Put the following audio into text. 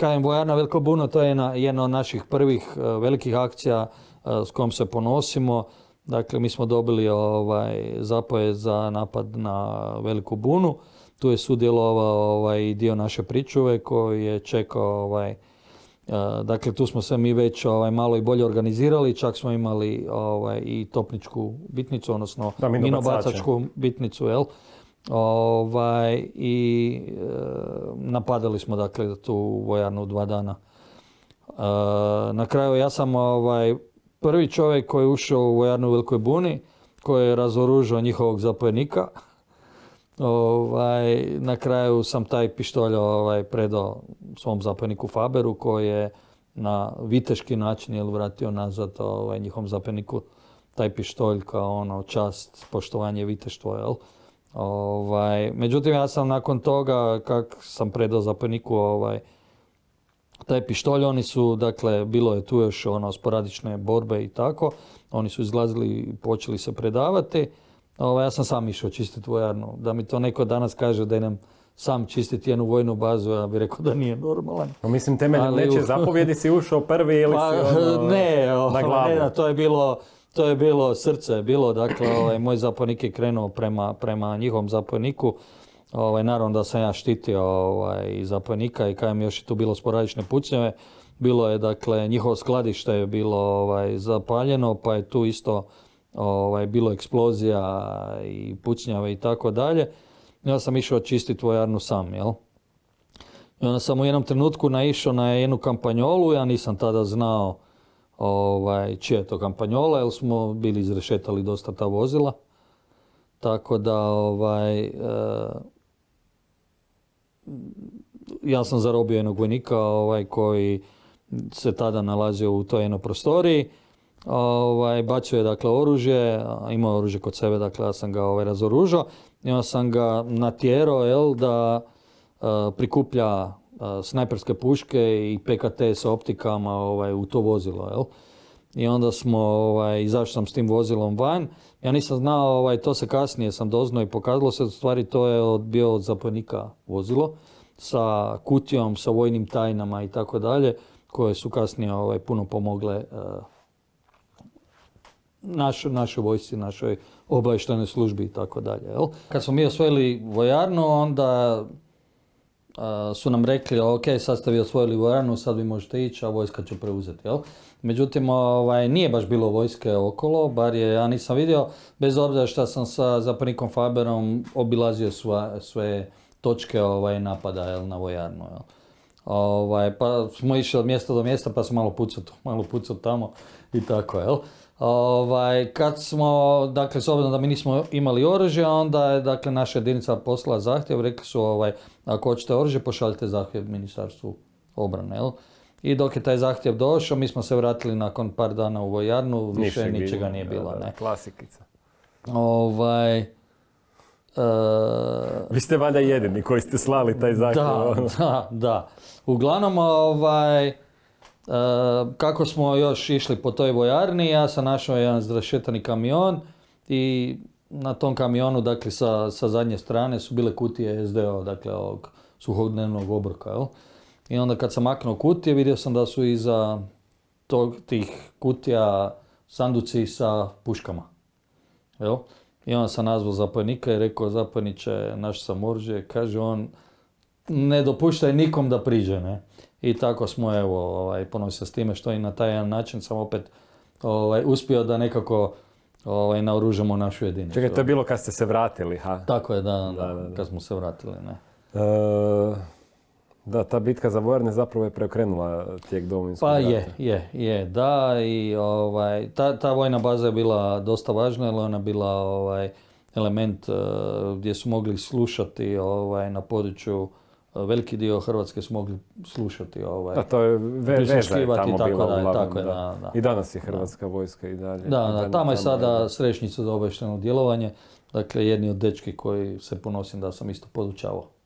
KM Vojarna Veliko Buno, to je jedna, od naših prvih e, velikih akcija e, s kojom se ponosimo. Dakle, mi smo dobili ovaj, zapoje za napad na Veliku Bunu. Tu je sudjelovao ovaj, dio naše pričuve koji je čekao ovaj, e, Dakle, tu smo se mi već ovaj, malo i bolje organizirali, čak smo imali ovaj, i topničku bitnicu, odnosno minobacačku bitnicu, jel? Ovaj, I e, napadali smo dakle tu vojarnu dva dana. E, na kraju ja sam ovaj, prvi čovjek koji je ušao u vojarnu u Velikoj Buni, koji je razoružao njihovog zapojenika. Ovaj, na kraju sam taj pištolj ovaj, predao svom zapojniku Faberu koji je na viteški način jel, vratio nazad ovaj, njihom zapojniku taj pištolj kao ono čast, poštovanje viteštvo. Jel? Ovaj, međutim, ja sam nakon toga, kak sam predao zapojniku ovaj, taj pištolj, oni su, dakle, bilo je tu još ono sporadične borbe i tako, oni su izlazili i počeli se predavati. Ovaj, ja sam sam išao čistiti vojarnu. Da mi to neko danas kaže da idem sam čistiti jednu vojnu bazu, ja bih rekao da nije normalan. Pa mislim, temeljem neće zapovjedi si ušao prvi ili pa, si ono, ne, na ovaj, Ne, to je bilo to je bilo, srce bilo, dakle, ovaj, moj zapojnik je krenuo prema, prema njihovom zaponiku, Ovaj, naravno da sam ja štitio ovaj, zapojnika i kajem još je tu bilo sporadične pucnjeve. Bilo je, dakle, njihovo skladište je bilo ovaj, zapaljeno, pa je tu isto ovaj, bilo eksplozija i pucnjave i tako dalje. Ja sam išao čistiti vojarnu sam, jel? I onda sam u jednom trenutku naišao na jednu kampanjolu, ja nisam tada znao ovaj, čija je to kampanjola, jer smo bili izrešetali dosta ta vozila. Tako da, ovaj, e, ja sam zarobio jednog vojnika ovaj, koji se tada nalazio u toj jednoj prostoriji. Ovaj, bacio je dakle oružje, imao oružje kod sebe, dakle ja sam ga ovaj, razoružao. Ja sam ga natjerao jel, da e, prikuplja snajperske puške i PKT sa optikama ovaj, u to vozilo. Jel? I onda smo, ovaj, izašli sam s tim vozilom van. Ja nisam znao, ovaj, to se kasnije sam doznao i pokazalo se, u stvari to je od, bio od zapojnika vozilo sa kutijom, sa vojnim tajnama i tako dalje, koje su kasnije ovaj, puno pomogle eh, našoj vojsci, našoj obavještajnoj službi i tako dalje. Kad smo mi osvojili vojarnu, onda su nam rekli, ok, sad ste vi osvojili sad vi možete ići, a vojska će preuzeti, jel? Međutim, ovaj, nije baš bilo vojske okolo, bar je ja nisam vidio, bez obzira što sam sa zapadnikom Faberom obilazio sva, sve točke ovaj, napada jel, na vojarnu. Jel? Ovaj, pa smo išli od mjesta do mjesta pa smo malo pucao tu, malo pucao tamo i tako, jel? Ovaj, kad smo, dakle, s obzirom da mi nismo imali oružje, onda je, dakle, naša jedinica poslala zahtjev, rekli su, ovaj, ako hoćete oružje, pošaljite zahtjev ministarstvu obrane, jel? I dok je taj zahtjev došao, mi smo se vratili nakon par dana u vojarnu, više ničega nije bilo, ne. Klasikica. Ovaj, Uh, Vi ste valjda jedini koji ste slali taj zahtjev. Da, da, Uglavnom, ovaj, uh, kako smo još išli po toj vojarni, ja sam našao jedan zrašetani kamion i na tom kamionu, dakle, sa, sa zadnje strane su bile kutije SDO, dakle, ovog suhodnevnog obroka, jel? I onda kad sam maknuo kutije, vidio sam da su iza tog, tih kutija sanduci sa puškama, jel? I on sam nazvao Zapojnika i rekao, zapojniče, naš sam oružje, kaže on, ne dopuštaj nikom da priđe, ne. I tako smo, evo, ovaj, se s time što i na taj jedan način sam opet ovaj, uspio da nekako ovaj, naoružamo našu jedinicu. Čekaj, to je bilo kad ste se vratili, ha? Tako je, da, da, kad smo se vratili, ne. E, da, ta bitka za vojarne zapravo je preokrenula tijek domovinskog Pa je, je, je, da i ovaj, ta, vojna baza je bila dosta važna jer ona bila ovaj, element eh, gdje su mogli slušati ovaj, na području eh, veliki dio Hrvatske su mogli slušati ovaj. Da, to je ve, veza je tamo tako bila, tako da. I danas je Hrvatska vojska i dalje. Da, da, tamo, je sada srećnica za obešteno djelovanje. Dakle, jedni od dečki koji se ponosim da sam isto podučavao.